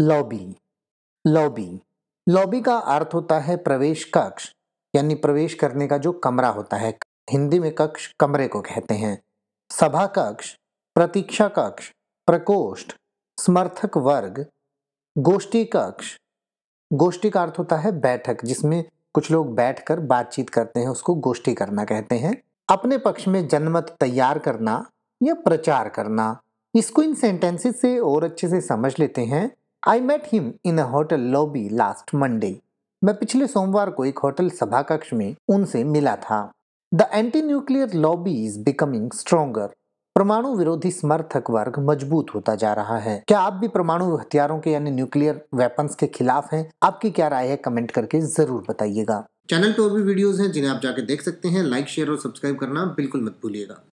lobby lobby lobby का अर्थ होता है प्रवेश कक्ष यानी प्रवेश करने का जो कमरा होता है हिंदी में कक्ष कमरे को कहते हैं सभा कक्ष प्रतीक्षा कक्ष प्रकोष्ठ समर्थक वर्ग गोष्ठी कक्ष गोष्ठी का अर्थ होता है बैठक जिसमें कुछ लोग बैठकर बातचीत करते हैं उसको गोष्ठी करना कहते हैं अपने पक्ष में जनमत तैयार करना या प्रचार करना इसको इन सेंटेंसेस से और अच्छे से समझ लेते हैं I met him in a hotel lobby last Monday मैं पिछले सोमवार को एक होटल सभा कक्ष में उनसे मिला था the anti nuclear lobby is becoming stronger परमाणु विरोधी समर्थक वर्ग मजबूत होता जा रहा है क्या आप भी परमाणु हथियारों के यानी न्यूक्लियर वेपन्स के खिलाफ हैं आपकी क्या राय है कमेंट करके जरूर बताइएगा चैनल पर और भी वीडियोस हैं जिन्हें आप जाके देख सकते हैं लाइक शेयर और सब्सक्राइब करना बिल्कुल मत भूलिएगा